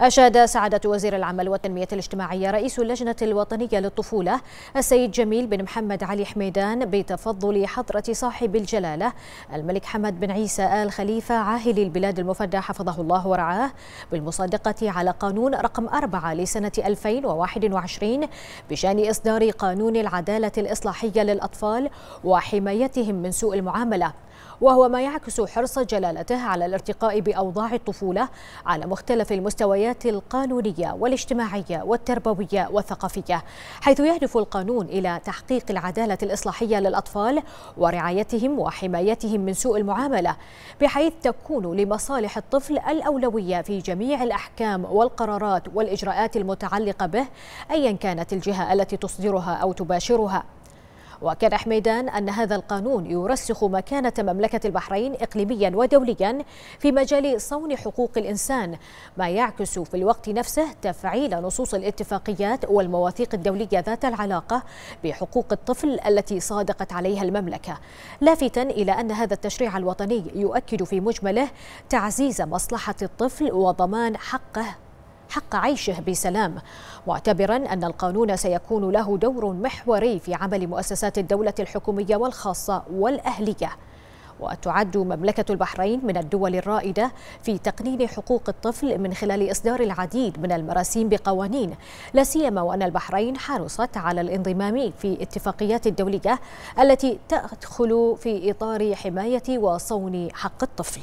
أشاد سعادة وزير العمل والتنمية الاجتماعية رئيس اللجنة الوطنية للطفولة السيد جميل بن محمد علي حميدان بتفضل حضرة صاحب الجلالة الملك حمد بن عيسى آل خليفة عاهل البلاد المفدى حفظه الله ورعاه بالمصادقة على قانون رقم أربعة لسنة 2021 بشأن إصدار قانون العدالة الإصلاحية للأطفال وحمايتهم من سوء المعاملة وهو ما يعكس حرص جلالته على الارتقاء بأوضاع الطفولة على مختلف المستويات القانونية والاجتماعية والتربوية والثقافية حيث يهدف القانون إلى تحقيق العدالة الإصلاحية للأطفال ورعايتهم وحمايتهم من سوء المعاملة بحيث تكون لمصالح الطفل الأولوية في جميع الأحكام والقرارات والإجراءات المتعلقة به أيا كانت الجهة التي تصدرها أو تباشرها وكان حميدان أن هذا القانون يرسخ مكانة مملكة البحرين إقليميا ودوليا في مجال صون حقوق الإنسان ما يعكس في الوقت نفسه تفعيل نصوص الاتفاقيات والمواثيق الدولية ذات العلاقة بحقوق الطفل التي صادقت عليها المملكة لافتا إلى أن هذا التشريع الوطني يؤكد في مجمله تعزيز مصلحة الطفل وضمان حقه حق عيشه بسلام معتبرا أن القانون سيكون له دور محوري في عمل مؤسسات الدولة الحكومية والخاصة والأهلية وتعد مملكة البحرين من الدول الرائدة في تقنين حقوق الطفل من خلال إصدار العديد من المراسيم بقوانين لا سيما وأن البحرين حرصت على الانضمام في اتفاقيات الدولية التي تدخل في إطار حماية وصون حق الطفل